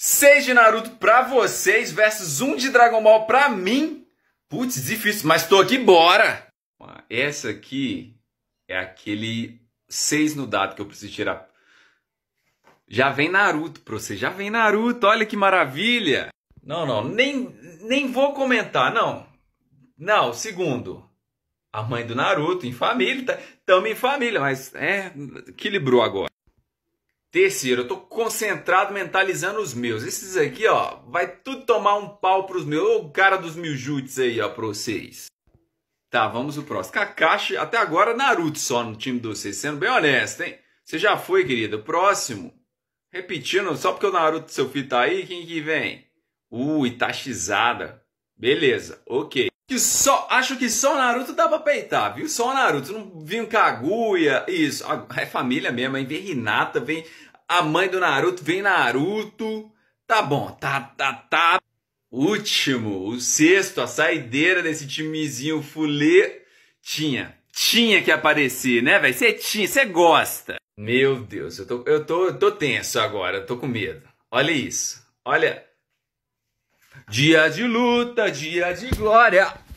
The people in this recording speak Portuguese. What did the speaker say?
6 de Naruto pra vocês versus 1 de Dragon Ball pra mim. Putz, difícil, mas tô aqui, bora! Essa aqui é aquele 6 no dado que eu preciso tirar. Já vem Naruto pra você, já vem Naruto, olha que maravilha! Não, não, nem, nem vou comentar, não. Não, segundo, a mãe do Naruto em família, tá, tamo em família, mas é, equilibrou agora. Terceiro, eu tô concentrado mentalizando os meus. Esses aqui, ó, vai tudo tomar um pau pros meus. Ô, cara dos miljutes aí, ó, pra vocês. Tá, vamos pro próximo. Kakashi, até agora Naruto só no time de vocês, sendo bem honesto, hein? Você já foi, querido. Próximo. Repetindo, só porque o Naruto seu filho tá aí, quem que vem? Uh, Itachizada. Beleza, ok que só acho que só Naruto dá pra peitar, viu? Só o Naruto, não vinha Kaguya, isso, é família mesmo, aí vem Hinata, vem a mãe do Naruto, vem Naruto. Tá bom, tá, tá, tá. Último, o sexto, a saideira desse timezinho fulê tinha, tinha que aparecer, né, velho? Você tinha, você gosta. Meu Deus, eu tô, eu tô, eu tô tenso agora, eu tô com medo. Olha isso. Olha, Dia de luta, dia de glória.